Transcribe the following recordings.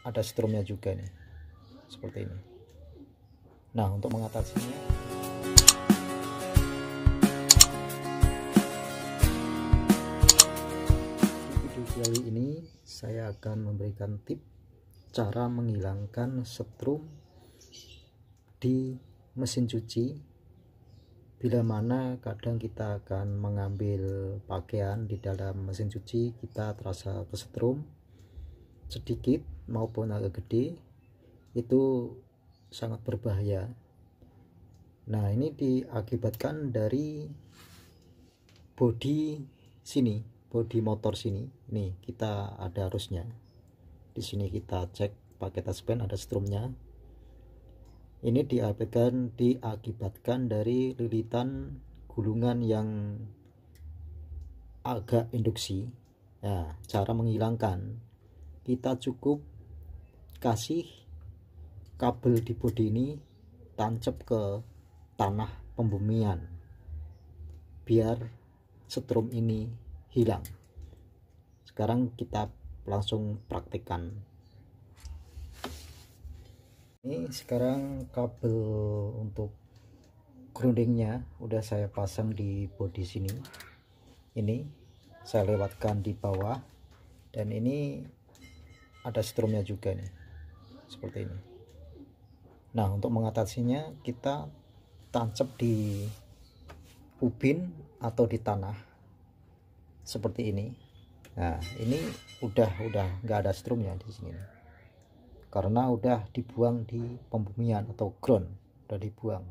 ada strumnya juga nih seperti ini nah untuk mengatasinya video kali ini saya akan memberikan tip cara menghilangkan setrum di mesin cuci bila mana kadang kita akan mengambil pakaian di dalam mesin cuci kita terasa kesetrum sedikit maupun agak gede itu sangat berbahaya nah ini diakibatkan dari bodi sini bodi motor sini nih kita ada arusnya di sini kita cek pakai taspen ada strumnya ini diakibatkan diakibatkan dari lilitan gulungan yang agak induksi ya cara menghilangkan kita cukup kasih kabel di bodi ini tancap ke tanah pembumian biar setrum ini hilang sekarang kita langsung praktekkan ini sekarang kabel untuk groundingnya udah saya pasang di bodi sini ini saya lewatkan di bawah dan ini ada strumnya juga nih seperti ini nah untuk mengatasinya kita tancap di ubin atau di tanah seperti ini nah ini udah udah nggak ada strumnya di sini karena udah dibuang di pembumian atau ground udah dibuang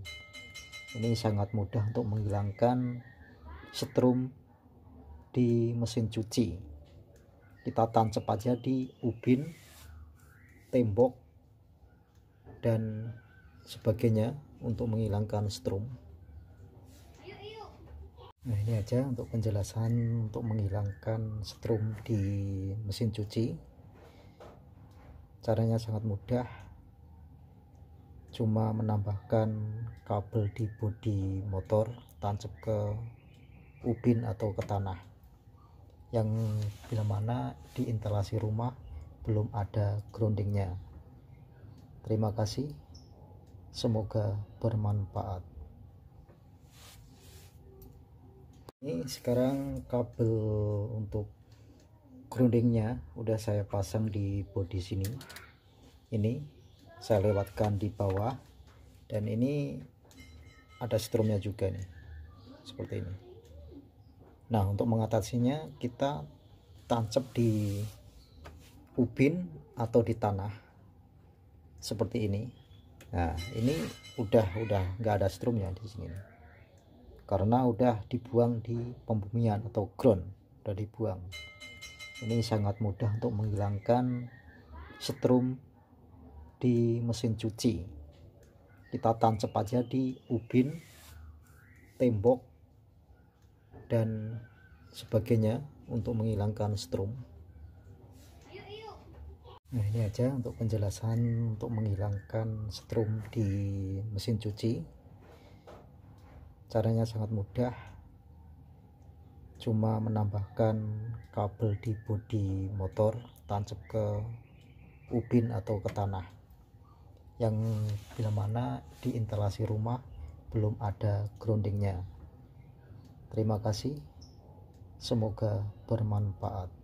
ini sangat mudah untuk menghilangkan setrum di mesin cuci kita tancap aja di ubin tembok dan sebagainya untuk menghilangkan strum. nah ini aja untuk penjelasan untuk menghilangkan strum di mesin cuci caranya sangat mudah cuma menambahkan kabel di bodi motor tancap ke ubin atau ke tanah yang bila mana di instalasi rumah belum ada groundingnya. Terima kasih, semoga bermanfaat. Ini sekarang kabel untuk groundingnya udah saya pasang di body sini. Ini saya lewatkan di bawah dan ini ada strumnya juga nih seperti ini nah untuk mengatasinya kita tancap di ubin atau di tanah seperti ini nah ini udah udah nggak ada strumnya di sini karena udah dibuang di pembumian atau ground udah dibuang ini sangat mudah untuk menghilangkan setrum di mesin cuci kita tancap aja di ubin tembok dan sebagainya untuk menghilangkan strum. nah ini aja untuk penjelasan untuk menghilangkan strum di mesin cuci caranya sangat mudah cuma menambahkan kabel di bodi motor tancap ke ubin atau ke tanah yang bila mana di instalasi rumah belum ada groundingnya Terima kasih, semoga bermanfaat.